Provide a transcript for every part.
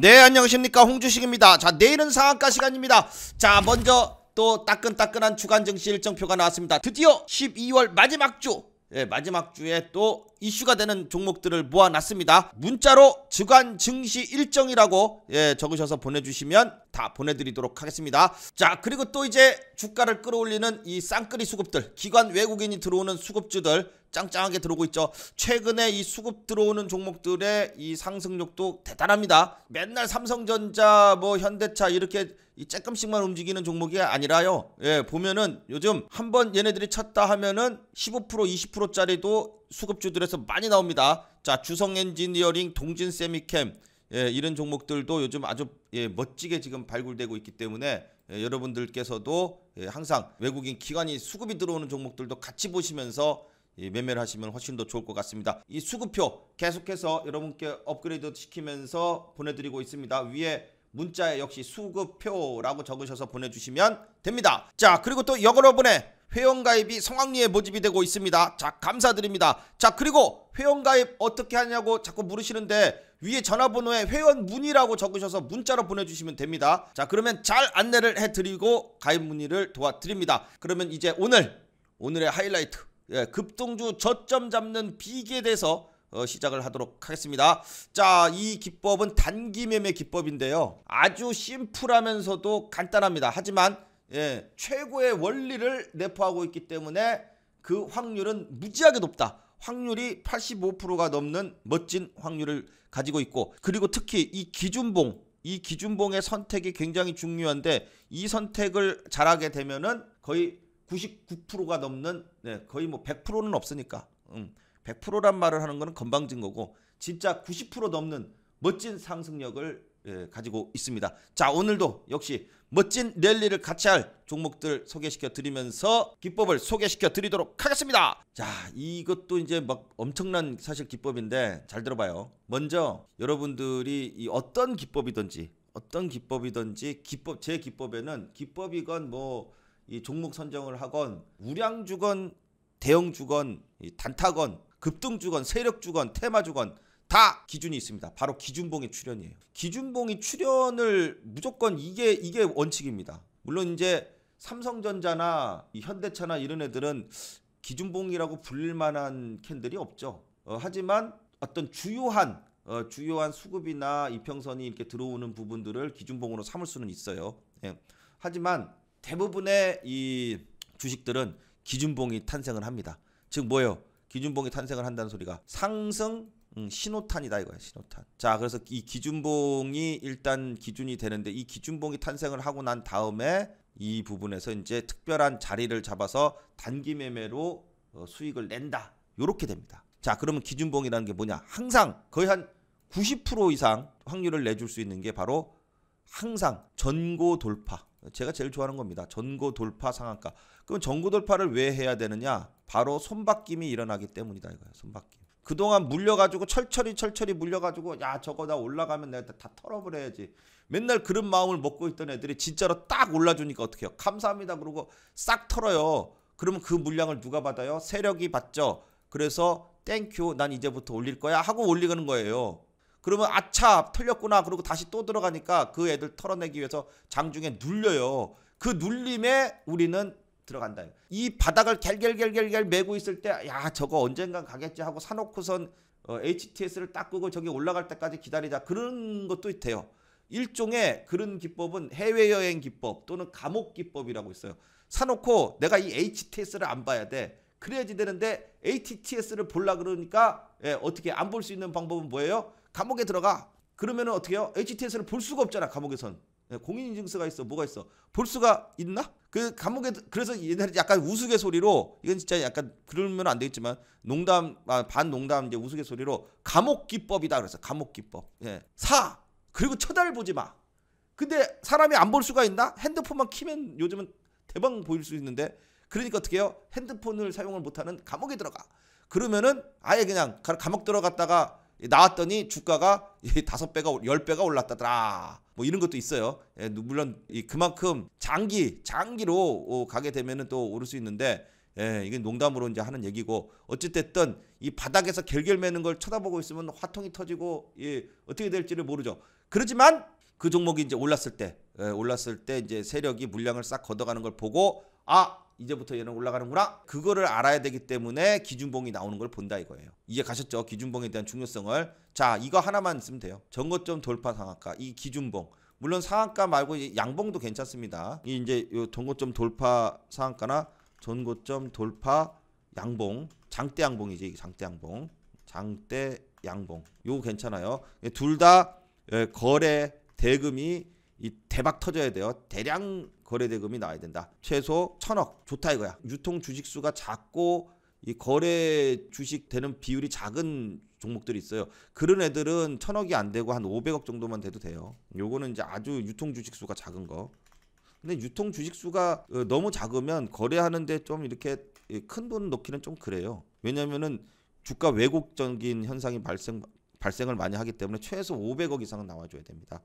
네 안녕하십니까 홍주식입니다 자 내일은 상한가 시간입니다 자 먼저 또 따끈따끈한 주간 증시 일정표가 나왔습니다 드디어 12월 마지막 주 예, 마지막 주에 또 이슈가 되는 종목들을 모아놨습니다 문자로 주간 증시 일정이라고 예, 적으셔서 보내주시면 다 보내드리도록 하겠습니다. 자 그리고 또 이제 주가를 끌어올리는 이 쌍끌이 수급들 기관 외국인이 들어오는 수급주들 짱짱하게 들어오고 있죠. 최근에 이 수급 들어오는 종목들의 이 상승력도 대단합니다. 맨날 삼성전자, 뭐 현대차 이렇게 이 조금씩만 움직이는 종목이 아니라요. 예, 보면은 요즘 한번 얘네들이 쳤다 하면은 15% 20%짜리도 수급주들에서 많이 나옵니다. 자, 주성 엔지니어링, 동진 세미캠, 예, 이런 종목들도 요즘 아주 예, 멋지게 지금 발굴되고 있기 때문에 예, 여러분들께서도 예, 항상 외국인 기관이 수급이 들어오는 종목들도 같이 보시면서 예, 매매를 하시면 훨씬 더 좋을 것 같습니다. 이 수급표 계속해서 여러분께 업그레이드 시키면서 보내드리고 있습니다. 위에 문자에 역시 수급표라고 적으셔서 보내주시면 됩니다. 자 그리고 또 여러분의 회원가입이 성황리에 모집이 되고 있습니다. 자 감사드립니다. 자 그리고 회원가입 어떻게 하냐고 자꾸 물으시는데 위에 전화번호에 회원 문의라고 적으셔서 문자로 보내주시면 됩니다. 자 그러면 잘 안내를 해드리고 가입 문의를 도와드립니다. 그러면 이제 오늘 오늘의 하이라이트 예, 급동주 저점 잡는 비계에 대해서 어, 시작을 하도록 하겠습니다. 자, 이 기법은 단기 매매 기법인데요. 아주 심플하면서도 간단합니다. 하지만 예, 최고의 원리를 내포하고 있기 때문에 그 확률은 무지하게 높다. 확률이 85%가 넘는 멋진 확률을 가지고 있고 그리고 특히 이 기준봉 이 기준봉의 선택이 굉장히 중요한데 이 선택을 잘하게 되면은 거의 99%가 넘는 네, 거의 뭐 100%는 없으니까 음. 100%란 말을 하는 것은 건방진 거고 진짜 90% 넘는 멋진 상승력을 예, 가지고 있습니다. 자 오늘도 역시 멋진 랠리를 같이 할 종목들 소개시켜 드리면서 기법을 소개시켜 드리도록 하겠습니다. 자 이것도 이제 막 엄청난 사실 기법인데 잘 들어봐요. 먼저 여러분들이 어떤 기법이든지 어떤 기법이든지 기법 제 기법에는 기법이건 뭐 이 종목 선정을 하건 우량주건 대형주건 단타건 급등주건 세력주건 테마주건 다 기준이 있습니다. 바로 기준봉의 출현이에요. 기준봉이 출현을 무조건 이게 이게 원칙입니다. 물론 이제 삼성전자나 현대차나 이런 애들은 기준봉이라고 불릴 만한 캔들이 없죠. 어, 하지만 어떤 주요한 어, 주요한 수급이나 이평선이 이렇게 들어오는 부분들을 기준봉으로 삼을 수는 있어요. 예. 하지만 대부분의 이 주식들은 기준봉이 탄생을 합니다. 즉 뭐예요? 기준봉이 탄생을 한다는 소리가 상승 음, 신호탄이다 이거야 신호탄. 자 그래서 이 기준봉이 일단 기준이 되는데 이 기준봉이 탄생을 하고 난 다음에 이 부분에서 이제 특별한 자리를 잡아서 단기 매매로 어, 수익을 낸다 요렇게 됩니다. 자 그러면 기준봉이라는 게 뭐냐? 항상 거의 한 90% 이상 확률을 내줄 수 있는 게 바로 항상 전고 돌파. 제가 제일 좋아하는 겁니다. 전고 돌파 상한가. 그럼 전구 돌파를 왜 해야 되느냐? 바로 손바뀜이 일어나기 때문이다 이거야. 손바뀜. 그동안 물려가지고 철철이 철철이 물려가지고 야 저거 다 올라가면 내가 다 털어버려야지. 맨날 그런 마음을 먹고 있던 애들이 진짜로 딱 올라주니까 어떡해요. 감사합니다 그러고 싹 털어요. 그러면 그 물량을 누가 받아요? 세력이 받죠. 그래서 땡큐 난 이제부터 올릴 거야 하고 올리는 거예요. 그러면 아차 털렸구나 그러고 다시 또 들어가니까 그 애들 털어내기 위해서 장중에 눌려요. 그 눌림에 우리는 들어간다. 이 바닥을 갤갤갤갤갤 메고 있을 때 야 저거 언젠간 가겠지 하고 사놓고선 어, HTS를 딱 끄고 저기 올라갈 때까지 기다리자 그런 것도 있대요 일종의 그런 기법은 해외여행 기법 또는 감옥 기법이라고 있어요. 사놓고 내가 이 HTS를 안 봐야 돼. 그래야지 되는데 HTS를 볼라 그러니까 예, 어떻게 안 볼 수 있는 방법은 뭐예요? 감옥에 들어가. 그러면은 어떻게 해요? HTS를 볼 수가 없잖아 감옥에선. 예, 공인인증서가 있어 뭐가 있어 볼 수가 있나? 그 감옥에 그래서 옛날에 약간 우스갯소리로 이건 진짜 약간 그러면 안 되겠지만 농담 아, 반농담 이제 우스갯소리로 감옥 기법이다 그래서 감옥 기법 예. 사 그리고 쳐다를 보지 마 근데 사람이 안 볼 수가 있나? 핸드폰만 키면 요즘은 대방 보일 수 있는데 그러니까 어떻게 해요? 핸드폰을 사용을 못하는 감옥에 들어가 그러면은 아예 그냥 감옥 들어갔다가 나왔더니 주가가 5 배가 열 배가 올랐다더라. 뭐 이런 것도 있어요. 예, 물론 그만큼 장기 장기로 어, 가게 되면또 오를 수 있는데 예, 이건 농담으로 이제 하는 얘기고 어쨌든이 바닥에서 결결매는 걸 쳐다보고 있으면 화통이 터지고 예, 어떻게 될지를 모르죠. 그렇지만 그 종목이 이제 올랐을 때 예, 올랐을 때 이제 세력이 물량을 싹 걷어가는 걸 보고 아 이제부터 얘는 올라가는구나. 그거를 알아야 되기 때문에 기준봉이 나오는 걸 본다 이거예요. 이해 가셨죠? 기준봉에 대한 중요성을. 자, 이거 하나만 쓰면 돼요. 전거점 돌파 상한가. 이 기준봉. 물론 상한가 말고 양봉도 괜찮습니다. 이 이제 요전거점 돌파 상한가나 전고점 돌파 양봉, 장대 양봉이지 장대 양봉, 장대 양봉. 요거 괜찮아요. 예, 둘다 예, 거래 대금이 대박 터져야 돼요. 대량 거래대금이 나와야 된다. 최소 천억 좋다 이거야. 유통 주식수가 작고 이 거래 주식 되는 비율이 작은 종목들이 있어요. 그런 애들은 천억이 안 되고 한 500억 정도만 돼도 돼요. 요거는 이제 아주 유통 주식수가 작은 거. 근데 유통 주식수가 어, 너무 작으면 거래하는데 좀 이렇게 큰돈 넣기는 좀 그래요. 왜냐면은 주가 왜곡적인 현상이 발생 발생을 많이 하기 때문에 최소 500억 이상은 나와줘야 됩니다.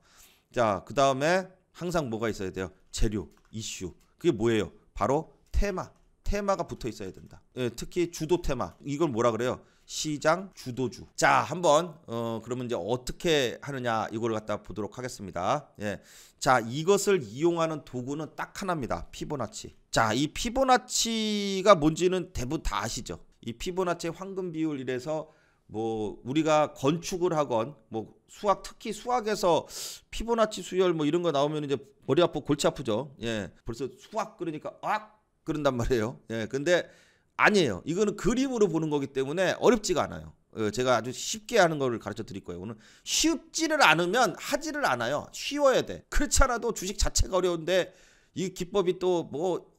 자, 그 다음에 항상 뭐가 있어야 돼요? 재료, 이슈. 그게 뭐예요? 바로 테마. 테마가 붙어 있어야 된다. 예, 특히 주도 테마. 이걸 뭐라 그래요? 시장 주도주. 자, 한번 어 그러면 이제 어떻게 하느냐 이걸 갖다 보도록 하겠습니다. 예. 자, 이것을 이용하는 도구는 딱 하나입니다. 피보나치. 자, 이 피보나치가 뭔지는 대부분 다 아시죠? 이 피보나치 황금 비율 이래서 뭐 우리가 건축을 하건 뭐 수학 특히 수학에서 피보나치 수열 뭐 이런 거 나오면 이제 머리 아프고 골치 아프죠. 예. 벌써 수학 그러니까 악 그런단 말이에요. 예. 근데 아니에요. 이거는 그림으로 보는 거기 때문에 어렵지가 않아요. 어, 제가 아주 쉽게 하는 거를 가르쳐 드릴 거예요. 오늘 쉽지를 않으면 하지를 않아요. 쉬워야 돼. 그렇지 않아도 주식 자체가 어려운데 이 기법이 또뭐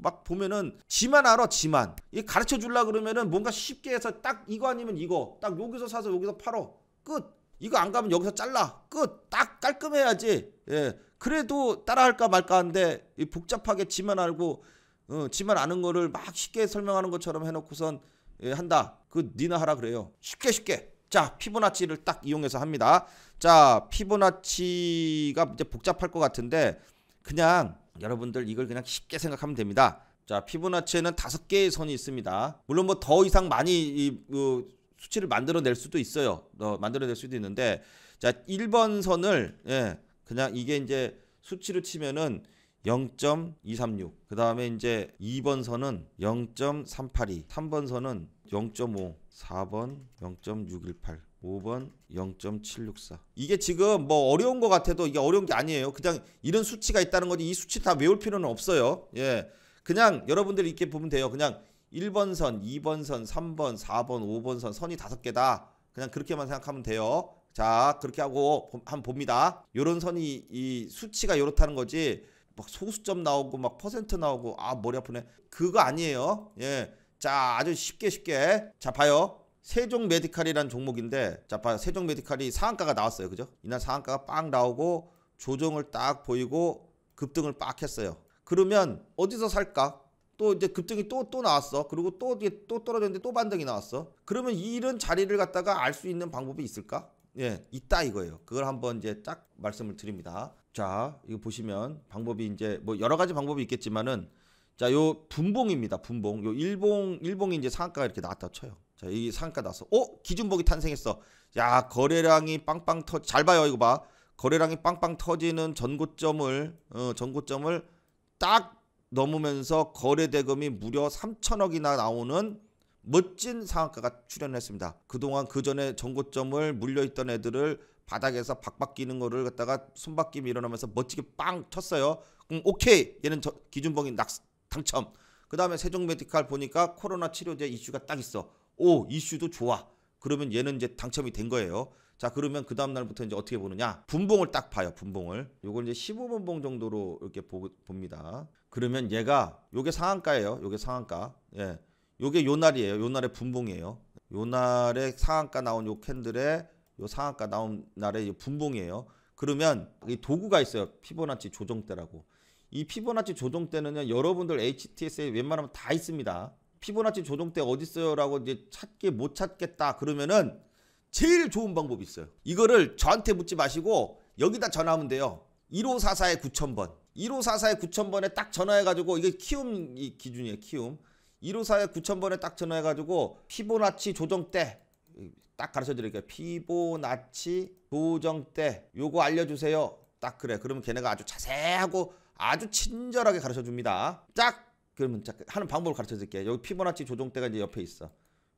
막 보면은 지만 알아 지만 이 가르쳐 줄라 그러면은 뭔가 쉽게 해서 딱 이거 아니면 이거 딱 여기서 사서 여기서 팔어 끝 이거 안 가면 여기서 잘라 끝 딱 깔끔해야지 예 그래도 따라할까 말까 한데 이 복잡하게 지만 알고 어, 지만 아는 거를 막 쉽게 설명하는 것처럼 해놓고선 예, 한다 그 니나 하라 그래요 쉽게 쉽게 자 피보나치를 딱 이용해서 합니다 자 피보나치가 이제 복잡할 것 같은데 그냥 여러분들 이걸 그냥 쉽게 생각하면 됩니다. 자, 피부나체는 다섯 개의 선이 있습니다. 물론 뭐 더 이상 많이 이, 그 수치를 만들어낼 수도 있어요. 어, 만들어낼 수도 있는데 자, 1번 선을 예, 그냥 이게 이제 수치로 치면은 0.236. 그 다음에 이제 2번 선은 0.382. 3번 선은 0.5. 4번 0.618. 5번 0.764 이게 지금 뭐 어려운 것 같아도 이게 어려운 게 아니에요 그냥 이런 수치가 있다는 거지 이 수치 다 외울 필요는 없어요 예 그냥 여러분들이 이렇게 보면 돼요 그냥 1번 선 2번 선 3번 4번 5번 선 선이 다섯 개다 그냥 그렇게만 생각하면 돼요 자 그렇게 하고 한번 봅니다 요런 선이 이 수치가 요렇다는 거지 막 소수점 나오고 막 퍼센트 나오고 아 머리 아프네 그거 아니에요 예자 아주 쉽게 쉽게 자 봐요 세종 메디칼이란 종목인데 자, 봐 세종 메디칼이 상한가가 나왔어요. 그죠? 이날 상한가가 빵 나오고 조정을 딱 보이고 급등을 빡 했어요. 그러면 어디서 살까? 또 이제 급등이 또또 또 나왔어. 그리고 또이또 떨어졌는데 또 반등이 나왔어. 그러면 이런 자리를 갖다가 알 수 있는 방법이 있을까? 예, 있다 이거예요. 그걸 한번 이제 딱 말씀을 드립니다. 자, 이거 보시면 방법이 이제 뭐 여러 가지 방법이 있겠지만은 자, 요 분봉입니다. 분봉. 요 일봉 일봉이 이제 상한가가 이렇게 나왔다 쳐요. 자, 이 상가 나서 어? 기준복이 탄생했어. 야, 거래량이 빵빵 터. 잘 봐요, 이거 봐. 거래량이 빵빵 터지는 전고점을 어, 전고점을 딱 넘으면서 거래 대금이 무려 3천억이나 나오는 멋진 상한가가 출현했습니다. 그동안 그 전에 전고점을 물려있던 애들을 바닥에서 박박끼는 거를 갖다가 손바뀜 일어나면서 멋지게 빵 쳤어요. 음, 오케이 얘는 기준봉이 낙 당첨. 그 다음에 세종메디칼 보니까 코로나 치료제 이슈가 딱 있어. 오 이슈도 좋아. 그러면 얘는 이제 당첨이 된 거예요. 자 그러면 그 다음 날부터 이제 어떻게 보느냐 분봉을 딱 봐요 분봉을 요걸 이제 15분봉 정도로 이렇게 보, 봅니다 그러면 얘가 요게 상한가예요 요게 상한가 예 요게 요 날이에요 요 날의 분봉이에요 요 날에 상한가 나온 요캔들의요 상한가 나온 날에 분봉이에요 그러면 이 도구가 있어요 피보나치 조정대라고 이 피보나치 조정대는요 여러분들 HTS에 웬만하면 다 있습니다 피보나치 조정대 어디 있어요라고 이제 찾게 못 찾겠다 그러면은 제일 좋은 방법이 있어요. 이거를 저한테 묻지 마시고 여기다 전화하면 돼요. 1544에 9000번. 1544에 9000번에 딱 전화해가지고 이게 키움 기준이에요. 키움. 1544에 9000번에 딱 전화해가지고 피보나치 조정대 딱 가르쳐 드릴게요. 피보나치 조정대 요거 알려주세요. 딱 그래. 그러면 걔네가 아주 자세하고 아주 친절하게 가르쳐 줍니다. 딱 그러면 하는 방법을 가르쳐 드릴게요. 여기 피보나치 조정대가 이제 옆에 있어.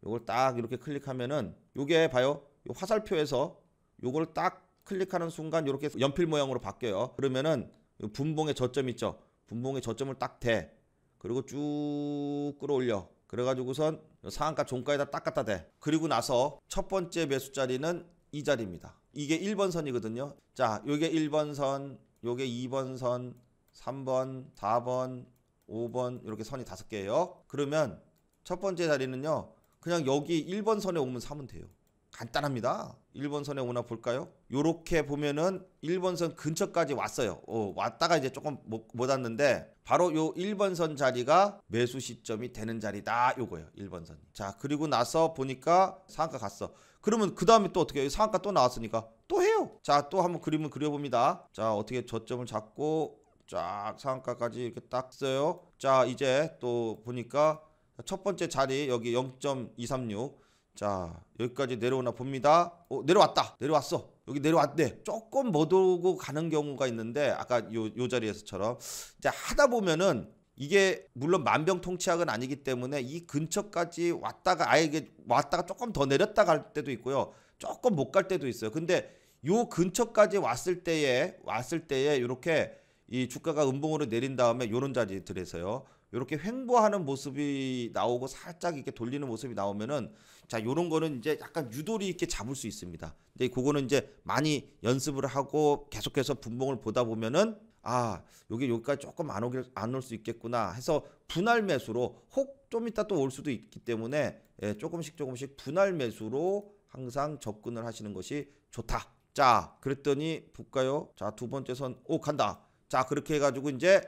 요걸 딱 이렇게 클릭하면은 요게 봐요. 요 화살표에서 요걸딱 클릭하는 순간 이렇게 연필 모양으로 바뀌어요. 그러면은 분봉의 저점 있죠. 분봉의 저점을 딱 대. 그리고 쭉 끌어올려. 그래가지고선 상한가 종가에다 딱 갖다 대. 그리고 나서 첫 번째 매수 자리는 이 자리입니다. 이게 1번 선이거든요. 자, 요게 1번 선, 요게 2번 선, 3번, 4번, 5번 이렇게 선이 다섯 개예요. 그러면 첫 번째 자리는요. 그냥 여기 1번 선에 오면 사면 돼요. 간단합니다. 1번 선에 오나 볼까요? 요렇게 보면은 1번 선 근처까지 왔어요. 어, 왔다가 이제 조금 못, 못 왔는데 바로 요 1번 선 자리가 매수 시점이 되는 자리다. 요거예요. 1번 선. 자, 그리고 나서 보니까 상한가 갔어. 그러면 그다음에 또 어떻게 해요? 상한가 또 나왔으니까 또 해요. 자, 또 한번 그림을 그려 봅니다. 자, 어떻게 저점을 잡고 쫙 상한가까지 이렇게 딱 써요. 자, 이제 또 보니까 첫 번째 자리 여기 0.236. 자, 여기까지 내려오나 봅니다. 어, 내려왔다. 내려왔어. 여기 내려왔네. 조금 머도고 가는 경우가 있는데 아까 요, 요 자리에서처럼 이제 하다 보면은 이게 물론 만병통치약은 아니기 때문에 이 근처까지 왔다가 아예 이게 왔다가 조금 더 내렸다 갈 때도 있고요. 조금 못 갈 때도 있어요. 근데 요 근처까지 왔을 때에 왔을 때에 이렇게 이 주가가 음봉으로 내린 다음에 요런 자리들에서요. 요렇게 횡보하는 모습이 나오고 살짝 이렇게 돌리는 모습이 나오면은 자 요런 거는 이제 약간 유도리 있게 잡을 수 있습니다. 근데 그거는 이제 많이 연습을 하고 계속해서 분봉을 보다 보면은 아 여기 여기까지 조금 안 오길 안올 수 있겠구나 해서 분할 매수로 혹좀 이따 또올 수도 있기 때문에 예, 조금씩 조금씩 분할 매수로 항상 접근을 하시는 것이 좋다. 자 그랬더니 볼까요? 자 두 번째 선오 간다. 자, 그렇게 해가지고 이제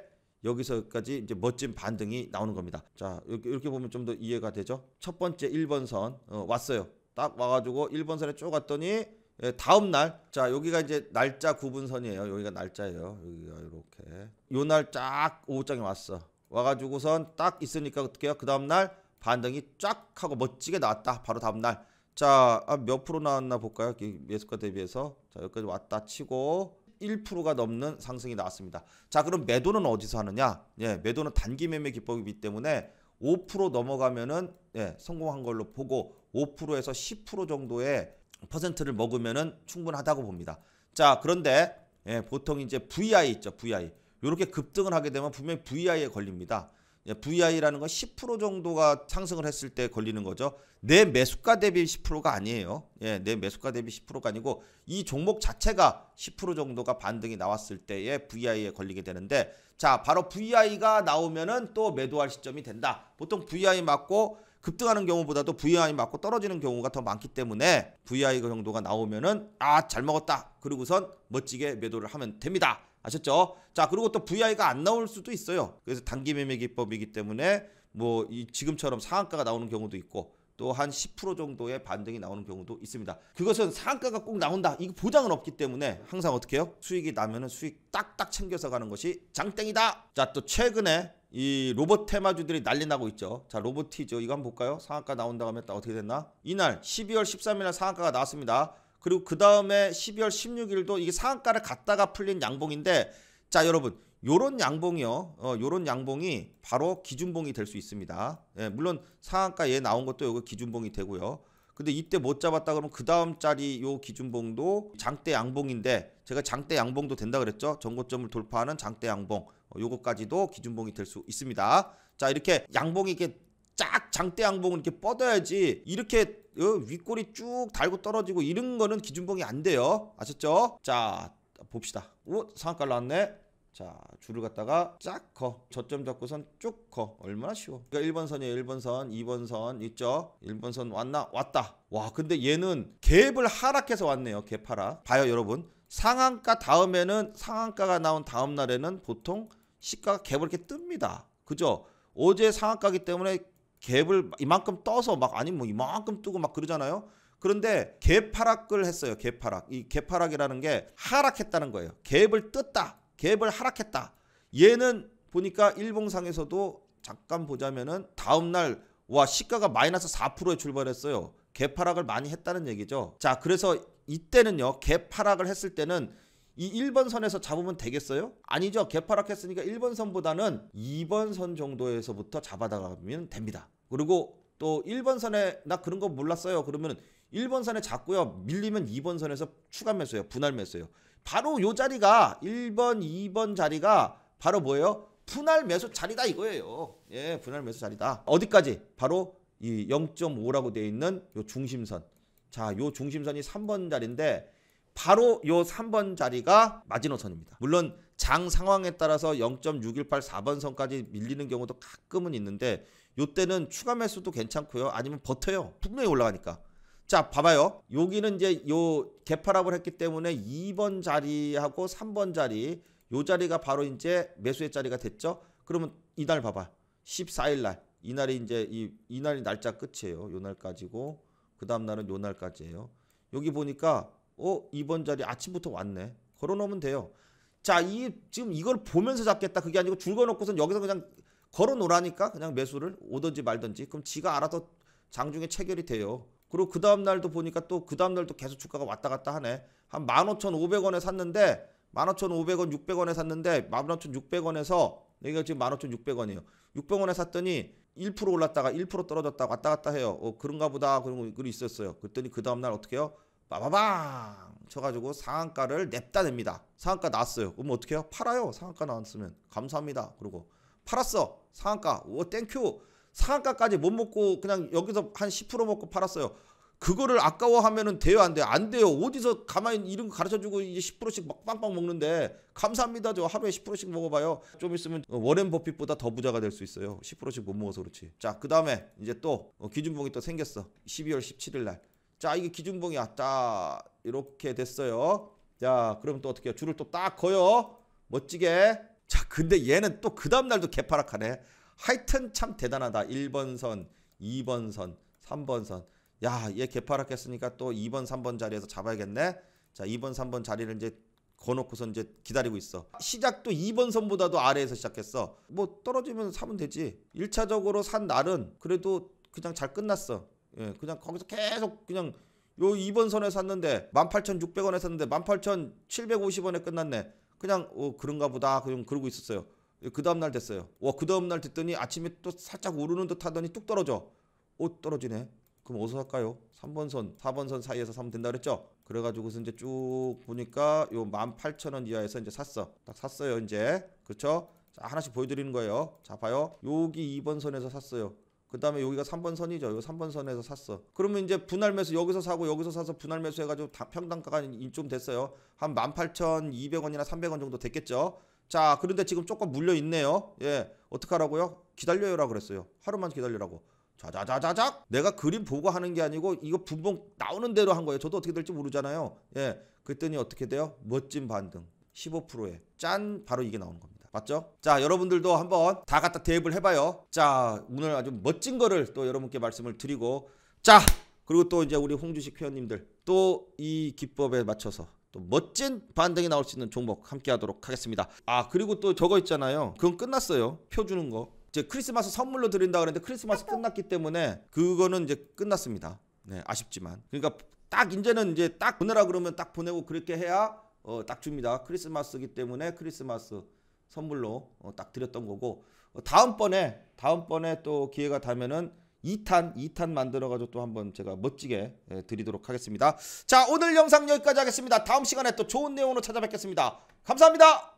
여기서까지 이제 멋진 반등이 나오는 겁니다. 자, 이렇게, 이렇게 보면 좀 더 이해가 되죠? 첫 번째 1번선, 어, 왔어요. 딱 와가지고 1번선에 쭉 왔더니, 예, 다음 날, 자, 여기가 이제 날짜 구분선이에요. 여기가 날짜예요. 여기가 이렇게. 요날쫙 오후장에 왔어. 와가지고선 딱 있으니까 어떻게 해요? 그 다음날 반등이 쫙 하고 멋지게 나왔다. 바로 다음날. 자, 아, 몇 프로 나왔나 볼까요? 예습과 대비해서. 자, 여기까지 왔다 치고, 11%가 넘는 상승이 나왔습니다. 자, 그럼 매도는 어디서 하느냐? 예, 매도는 단기 매매 기법이기 때문에 5% 넘어가면은 예, 성공한 걸로 보고 5%에서 10% 정도의 퍼센트를 먹으면은 충분하다고 봅니다. 자, 그런데 예, 보통 이제 VI 있죠, VI. 이렇게 급등을 하게 되면 분명히 VI에 걸립니다. 그러니까 VI라는 건 10% 정도가 상승을 했을 때 걸리는 거죠. 내 매수가 대비 10%가 아니에요. 예, 내 매수가 대비 10%가 아니고 이 종목 자체가 10% 정도가 반등이 나왔을 때에 VI에 걸리게 되는데 자, 바로 VI가 나오면은 또 매도할 시점이 된다. 보통 VI 맞고 급등하는 경우보다도 VI 맞고 떨어지는 경우가 더 많기 때문에 VI 정도가 나오면은 아, 잘 먹었다. 그리고선 멋지게 매도를 하면 됩니다. 아셨죠? 자, 그리고 또 VI가 안 나올 수도 있어요. 그래서 단기 매매 기법이기 때문에 뭐 지금처럼 상한가가 나오는 경우도 있고 또 한 10% 정도의 반등이 나오는 경우도 있습니다. 그것은 상한가가 꼭 나온다. 이거 보장은 없기 때문에 항상 어떻게 해요? 수익이 나면은 수익 딱딱 챙겨서 가는 것이 장땡이다. 자, 또 최근에 이 로봇 테마주들이 난리 나고 있죠. 자, 로보티죠. 이거 한번 볼까요? 상한가 나온다고 하면 어떻게 됐나? 이날 12월 13일 날 상한가가 나왔습니다. 그리고 그 다음에 12월 16일도 이게 상한가를 갔다가 풀린 양봉인데 자 여러분 요런 양봉이요 어, 요런 양봉이 바로 기준봉이 될 수 있습니다 예, 물론 상한가 에 나온 것도 요거 기준봉이 되고요 근데 이때 못 잡았다 그러면 그 다음 자리 요 기준봉도 장대 양봉인데 제가 장대 양봉도 된다 그랬죠 전고점을 돌파하는 장대 양봉 어, 요거까지도 기준봉이 될 수 있습니다 자 이렇게 양봉이 이게 렇쫙 장대양봉을 이렇게 뻗어야지 이렇게 어, 윗골이 쭉 달고 떨어지고 이런 거는 기준봉이 안 돼요 아셨죠? 자 봅시다 오 상한가 나왔네 자 줄을 갖다가 쫙커 저점 잡고선 쭉커 얼마나 쉬워 그러니까 1번 선이에요 1번 선 2번 선 있죠 1번 선 왔나 왔다 와 근데 얘는 갭을 하락해서 왔네요 갭 하락 봐요 여러분 상한가 다음에는 상한가가 나온 다음 날에는 보통 시가가 갭을 이렇게 뜹니다 그죠 어제 상한가기 때문에 갭을 이만큼 떠서 막 아니 뭐 이만큼 뜨고 막 그러잖아요. 그런데 개파락을 했어요. 개파락. 이 개파락이라는 게 하락했다는 거예요. 갭을 뜯다 갭을 하락했다. 얘는 보니까 일봉상에서도 잠깐 보자면은 다음 날와 시가가 마이너스 4%에 출발했어요. 개파락을 많이 했다는 얘기죠. 자, 그래서 이때는요. 개파락을 했을 때는 이 1번 선에서 잡으면 되겠어요? 아니죠. 개파락했으니까 1번 선보다는 2번 선 정도에서부터 잡아다가면 됩니다. 그리고 또 1번 선에 나 그런 거 몰랐어요. 그러면 1번 선에 잡고요. 밀리면 2번 선에서 추가 매수예요. 분할 매수예요. 바로 요 자리가 1번, 2번 자리가 바로 뭐예요? 분할 매수 자리다 이거예요. 예, 분할 매수 자리다. 어디까지? 바로 이 0.5라고 되어 있는 요 중심선. 자, 요 중심선이 3번 자리인데 바로 요 3번 자리가 마지노선입니다. 물론 장 상황에 따라서 0.6184번 선까지 밀리는 경우도 가끔은 있는데 요때는 추가 매수도 괜찮고요. 아니면 버텨요. 분명히 올라가니까. 자, 봐봐요. 여기는 이제 요개파락을 했기 때문에 2번 자리하고 3번 자리 요 자리가 바로 이제 매수의 자리가 됐죠. 그러면 이날 봐봐. 14일 날. 이날이 이제 이 이날이 날짜 끝이에요. 요 날까지고 그 다음 날은 요 날까지예요. 여기 보니까 어, 2번 자리 아침부터 왔네. 걸어 놓으면 돼요. 자, 이 지금 이걸 보면서 잡겠다. 그게 아니고 줄거 놓고선 여기서 그냥 걸어 놓으라니까 그냥 매수를 오든지 말든지 그럼 지가 알아서 장중에 체결이 돼요. 그리고 그 다음 날도 보니까 또 그 다음 날도 계속 주가가 왔다 갔다 하네. 한 15,500원에 샀는데 15,500원 600원에 샀는데 15,600원에서 여기가 지금 15,600원이에요. 600원에 샀더니 1% 올랐다가 1% 떨어졌다 왔다 갔다 해요. 어, 그런가 보다 그런 거 있었어요. 그랬더니 그 다음 날 어떻게 해요? 빠바방 쳐가지고 상한가를 냅다 냅니다. 상한가 났어요. 그럼 어떻게 해요? 팔아요. 상한가 나왔으면 감사합니다. 그리고 팔았어. 상한가. 오 땡큐. 상한가까지 못 먹고 그냥 여기서 한 10% 먹고 팔았어요. 그거를 아까워하면은 돼요 안 돼요 안 돼요 어디서 가만히 이런 거 가르쳐주고 이제 10%씩 막 빵빵 먹는데 감사합니다 저 하루에 10%씩 먹어봐요 좀 있으면 어, 워렌 버핏보다 더 부자가 될 수 있어요 10%씩 못 먹어서 그렇지 자그 다음에 이제 또 어, 기준봉이 또 생겼어 12월 17일 날자 이게 기준봉이야 자 이렇게 됐어요 자 그럼 또 어떻게 해요 줄을 또 딱 거요 멋지게 자, 근데 얘는 또 그 다음날도 개파락하네. 하여튼 참 대단하다. 1번선, 2번선, 3번선. 야, 얘 개파락했으니까 또 2번, 3번 자리에서 잡아야겠네. 자, 2번, 3번 자리를 이제 거놓고서 이제 기다리고 있어. 시작도 2번 선보다도 아래에서 시작했어. 뭐 떨어지면 사면 되지. 1차적으로 산 날은 그래도 그냥 잘 끝났어. 예, 그냥 거기서 계속 그냥 요 2번 선에 샀는데 18,600원에 샀는데 18,750원에 끝났네. 그냥 어 그런가 보다 그냥 그러고 있었어요. 그 다음 날 됐어요. 와그 다음 날 됐더니 아침에 또 살짝 오르는 듯 하더니 뚝 떨어져. 어 떨어지네. 그럼 어디서 살까요? 3번선, 4번선 사이에서 사면 된다 그랬죠? 그래가지고서 이제 쭉 보니까 요 18,000원 이하에서 이제 샀어. 딱 샀어요, 이제. 그렇죠? 자, 하나씩 보여드리는 거예요. 자, 봐요. 여기 2번 선에서 샀어요. 그 다음에 여기가 3번 선이죠. 요 3번 선에서 샀어. 그러면 이제 분할 매수 여기서 사고 여기서 사서 분할 매수 해가지고 다 평당가가 좀 됐어요. 한 18,200원이나 300원 정도 됐겠죠. 자, 그런데 지금 조금 물려 있네요. 예, 어떡하라고요? 기다려요라 그랬어요. 하루만 기다리라고. 자자자자작 내가 그림 보고 하는 게 아니고 이거 분봉 나오는 대로 한 거예요 저도 어떻게 될지 모르잖아요 예 그랬더니 어떻게 돼요 멋진 반등 15%에 짠 바로 이게 나오는 겁니다 있습니다. 맞죠? 자, 여러분들도 한번 다 갖다 대입을 해봐요. 자, 오늘 아주 멋진 거를 또 여러분께 말씀을 드리고, 자, 그리고 또 이제 우리 홍주식 회원님들 또 이 기법에 맞춰서 또 멋진 반등이 나올 수 있는 종목 함께 하도록 하겠습니다. 아, 그리고 또 저거 있잖아요. 그건 끝났어요. 표 주는 거. 이제 크리스마스 선물로 드린다 그랬는데 크리스마스 아, 끝났기 때문에 그거는 이제 끝났습니다. 네, 아쉽지만. 그러니까 딱 이제는 이제 딱 보내라 그러면 딱 보내고 그렇게 해야 어, 딱 줍니다. 크리스마스기 때문에 크리스마스 선물로 어, 딱 드렸던 거고 어, 다음번에 다음번에 또 기회가 되면은 2탄 2탄 만들어 가지고 또 한번 제가 멋지게 예, 드리도록 하겠습니다. 자, 오늘 영상 여기까지 하겠습니다. 다음 시간에 또 좋은 내용으로 찾아뵙겠습니다. 감사합니다.